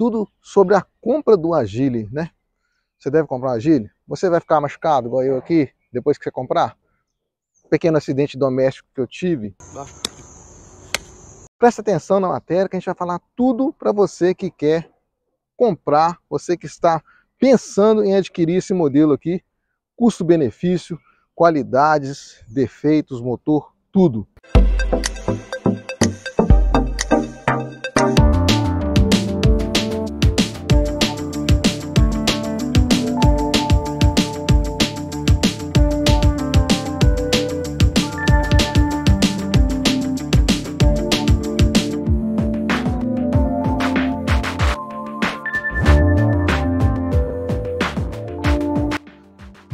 tudo sobre a compra do agile, né? Você deve comprar um agile? Você vai ficar machucado, igual eu aqui, depois que você comprar? Pequeno acidente doméstico que eu tive. Presta atenção na matéria que a gente vai falar tudo para você que quer comprar, você que está pensando em adquirir esse modelo aqui, custo-benefício, qualidades, defeitos, motor, tudo.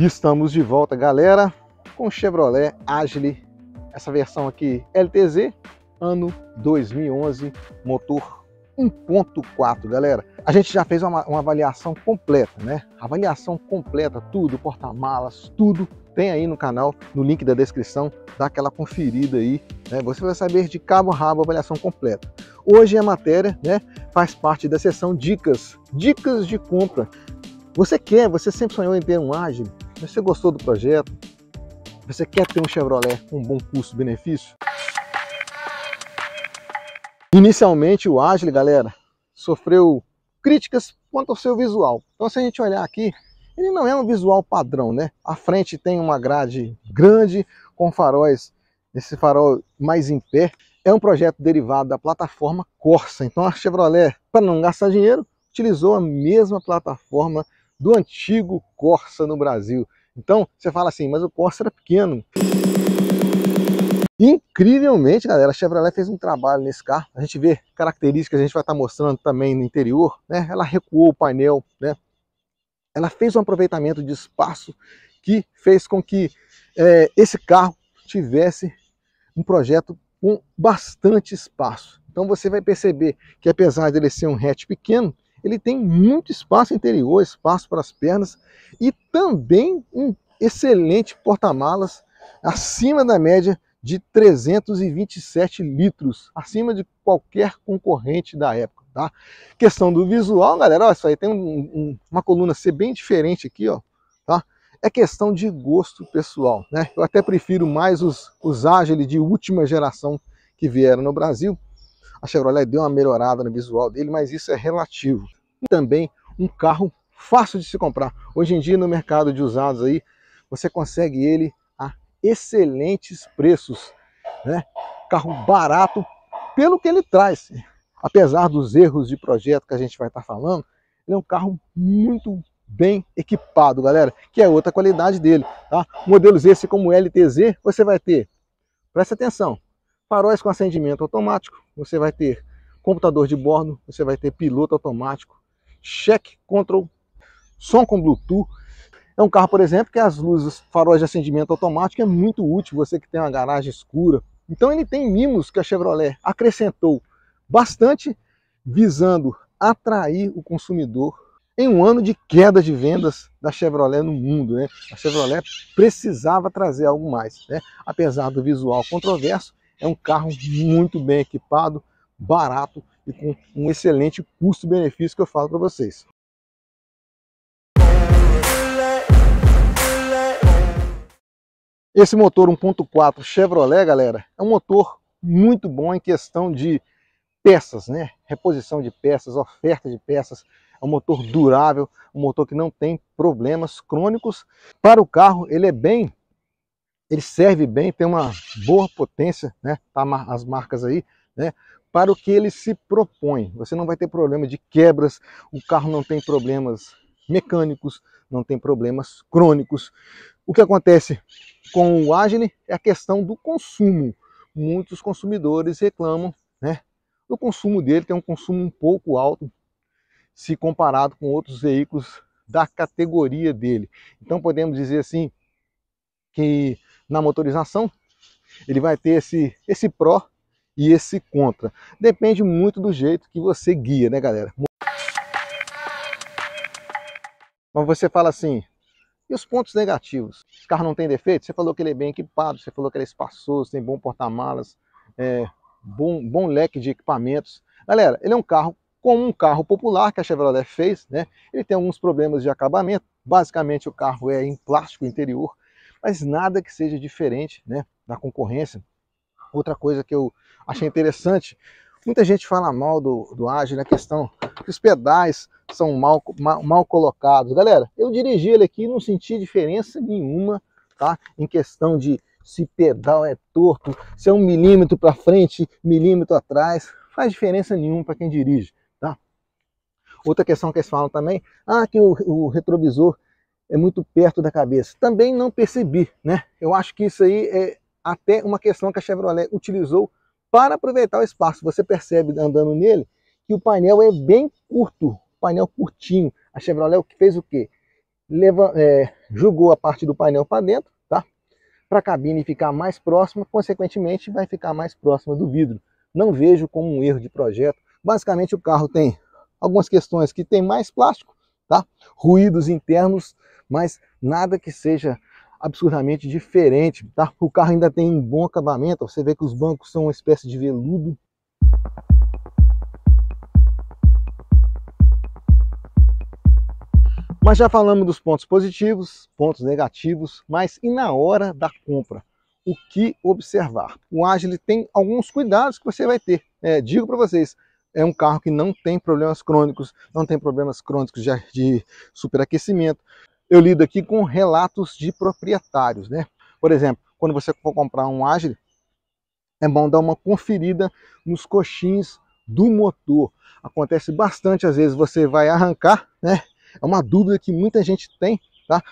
Estamos de volta, galera, com Chevrolet Agile, essa versão aqui LTZ, ano 2011, motor 1.4, galera. A gente já fez uma, uma, avaliação completa, né? Avaliação completa, tudo, porta-malas, tudo tem aí no canal, no link da descrição, dá aquela conferida aí, né? Você vai saber de cabo a rabo a avaliação completa. Hoje a matéria, né, faz parte da seção dicas, dicas de compra. Você quer, você sempre sonhou em ter um ágil? Você gostou do projeto? Você quer ter um Chevrolet com um bom custo-benefício? Inicialmente o Agile, galera, sofreu críticas quanto ao seu visual. Então se a gente olhar aqui, ele não é um visual padrão, né? A frente tem uma grade grande com faróis, esse farol mais em pé. É um projeto derivado da plataforma Corsa. Então a Chevrolet, para não gastar dinheiro, utilizou a mesma plataforma do antigo Corsa no Brasil. Então, você fala assim, mas o Corsa era pequeno. Incrivelmente, galera, a Chevrolet fez um trabalho nesse carro. A gente vê características, a gente vai estar mostrando também no interior, né? Ela recuou o painel, né? Ela fez um aproveitamento de espaço que fez com que é, esse carro tivesse um projeto com bastante espaço. Então você vai perceber que apesar dele ser um hatch pequeno, ele tem muito espaço interior, espaço para as pernas e também um excelente porta-malas acima da média de 327 litros, acima de qualquer concorrente da época. Tá? Questão do visual, galera, ó, isso aí tem um, um, uma coluna C bem diferente aqui, ó, tá? É questão de gosto pessoal, né? Eu até prefiro mais os, os Agile de última geração que vieram no Brasil. A Chevrolet deu uma melhorada no visual dele, mas isso é relativo e também um carro fácil de se comprar. Hoje em dia no mercado de usados aí, você consegue ele a excelentes preços, né? Carro barato pelo que ele traz. Apesar dos erros de projeto que a gente vai estar tá falando, ele é um carro muito bem equipado, galera, que é outra qualidade dele, tá? Modelos esse como LTZ, você vai ter, presta atenção, faróis com acendimento automático, você vai ter computador de bordo, você vai ter piloto automático, check control, som com Bluetooth. É um carro, por exemplo, que as luzes, faróis de acendimento automático é muito útil, você que tem uma garagem escura. Então ele tem mimos que a Chevrolet acrescentou bastante, visando atrair o consumidor em um ano de queda de vendas da Chevrolet no mundo. Né? A Chevrolet precisava trazer algo mais. Né? Apesar do visual controverso, é um carro muito bem equipado, barato e com um excelente custo-benefício que eu falo para vocês. Esse motor 1.4 Chevrolet, galera, é um motor muito bom em questão de peças, né? Reposição de peças, oferta de peças. É um motor durável, um motor que não tem problemas crônicos. Para o carro, ele é bem, ele serve bem, tem uma boa potência, né? Tá as marcas aí, né? para o que ele se propõe. Você não vai ter problema de quebras, o carro não tem problemas mecânicos, não tem problemas crônicos. O que acontece com o Agile é a questão do consumo. Muitos consumidores reclamam né, do consumo dele, tem é um consumo um pouco alto se comparado com outros veículos da categoria dele. Então podemos dizer assim que na motorização ele vai ter esse, esse pró e esse contra. Depende muito do jeito que você guia, né, galera? Mas você fala assim, e os pontos negativos? Esse carro não tem defeito? Você falou que ele é bem equipado, você falou que ele é espaçoso, tem bom porta-malas, é, bom, bom leque de equipamentos. Galera, ele é um carro como um carro popular que a Chevrolet fez, né? Ele tem alguns problemas de acabamento, basicamente o carro é em plástico interior, mas nada que seja diferente né, da concorrência. Outra coisa que eu achei interessante, muita gente fala mal do, do Ágil na questão que os pedais são mal, mal, mal colocados. Galera, eu dirigi ele aqui e não senti diferença nenhuma tá? em questão de se pedal é torto, se é um milímetro para frente, milímetro atrás, faz diferença nenhuma para quem dirige. Tá? Outra questão que eles falam também, ah, que o, o retrovisor é muito perto da cabeça. Também não percebi, né? Eu acho que isso aí é, até uma questão que a Chevrolet utilizou para aproveitar o espaço. Você percebe andando nele que o painel é bem curto, painel curtinho. A Chevrolet fez o quê? Leva, é, jogou a parte do painel para dentro, tá? Para a cabine ficar mais próxima, consequentemente vai ficar mais próxima do vidro. Não vejo como um erro de projeto. Basicamente o carro tem algumas questões que tem mais plástico, tá? Ruídos internos, mas nada que seja absurdamente diferente, tá? O carro ainda tem um bom acabamento, você vê que os bancos são uma espécie de veludo. Mas já falamos dos pontos positivos, pontos negativos, mas e na hora da compra? O que observar? O Agile tem alguns cuidados que você vai ter. É, digo para vocês, é um carro que não tem problemas crônicos, não tem problemas crônicos de, de superaquecimento eu lido aqui com relatos de proprietários, né? Por exemplo, quando você for comprar um Agile, é bom dar uma conferida nos coxins do motor. Acontece bastante, às vezes você vai arrancar, né? É uma dúvida que muita gente tem, tá?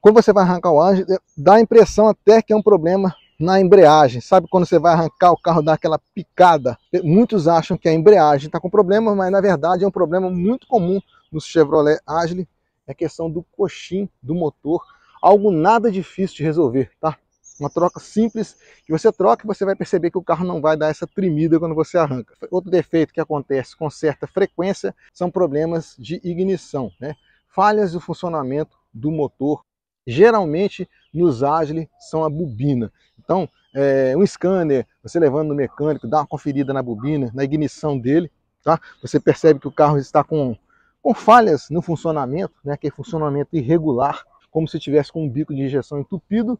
Quando você vai arrancar o Agile, é, dá a impressão até que é um problema na embreagem. Sabe quando você vai arrancar o carro dá aquela picada? Muitos acham que a embreagem está com problema, mas na verdade é um problema muito comum nos Chevrolet Agile é a questão do coxim do motor, algo nada difícil de resolver, tá? Uma troca simples, que você troca e você vai perceber que o carro não vai dar essa tremida quando você arranca. Outro defeito que acontece com certa frequência são problemas de ignição, né? Falhas do funcionamento do motor, geralmente nos Agile são a bobina. Então, é, um scanner, você levando no mecânico, dá uma conferida na bobina, na ignição dele, tá? Você percebe que o carro está com com falhas no funcionamento, né, é funcionamento irregular, como se tivesse com um bico de injeção entupido,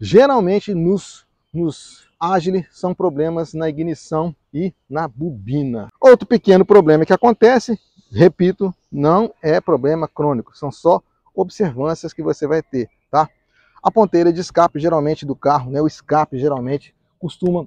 geralmente nos, nos Agile são problemas na ignição e na bobina. Outro pequeno problema que acontece, repito, não é problema crônico, são só observâncias que você vai ter, tá? A ponteira de escape geralmente do carro, né, o escape geralmente costuma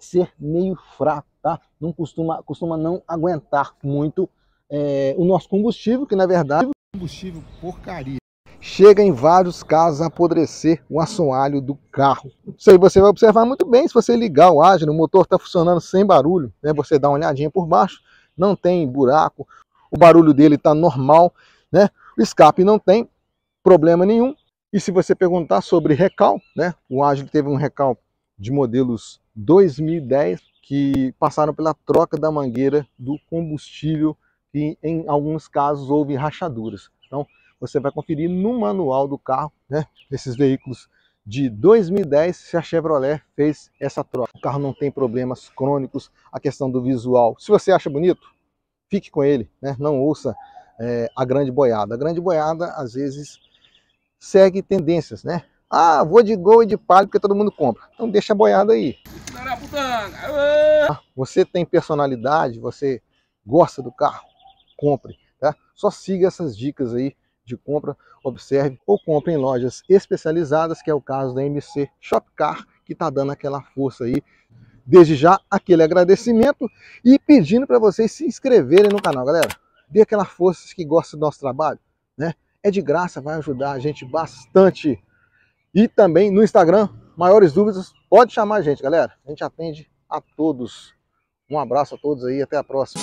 ser meio fraco, tá? Não costuma, costuma não aguentar muito é, o nosso combustível, que na verdade. Combustível porcaria. Chega em vários casos a apodrecer o assoalho do carro. Isso aí você vai observar muito bem se você ligar o ágil, o motor está funcionando sem barulho. Né? Você dá uma olhadinha por baixo, não tem buraco, o barulho dele está normal, né? o escape não tem problema nenhum. E se você perguntar sobre recal, né? o ágil teve um recal de modelos 2010 que passaram pela troca da mangueira do combustível que em alguns casos houve rachaduras. Então, você vai conferir no manual do carro, né, Esses veículos de 2010, se a Chevrolet fez essa troca. O carro não tem problemas crônicos, a questão do visual. Se você acha bonito, fique com ele, né? não ouça é, a grande boiada. A grande boiada, às vezes, segue tendências, né? Ah, vou de gol e de palio porque todo mundo compra. Então deixa a boiada aí. Você tem personalidade, você gosta do carro, compre, tá? Só siga essas dicas aí de compra, observe ou compre em lojas especializadas, que é o caso da MC Shopcar, que está dando aquela força aí. Desde já, aquele agradecimento e pedindo para vocês se inscreverem no canal, galera. Dê aquela força que gosta do nosso trabalho, né? É de graça, vai ajudar a gente bastante. E também no Instagram, maiores dúvidas, pode chamar a gente, galera. A gente atende a todos. Um abraço a todos aí, até a próxima.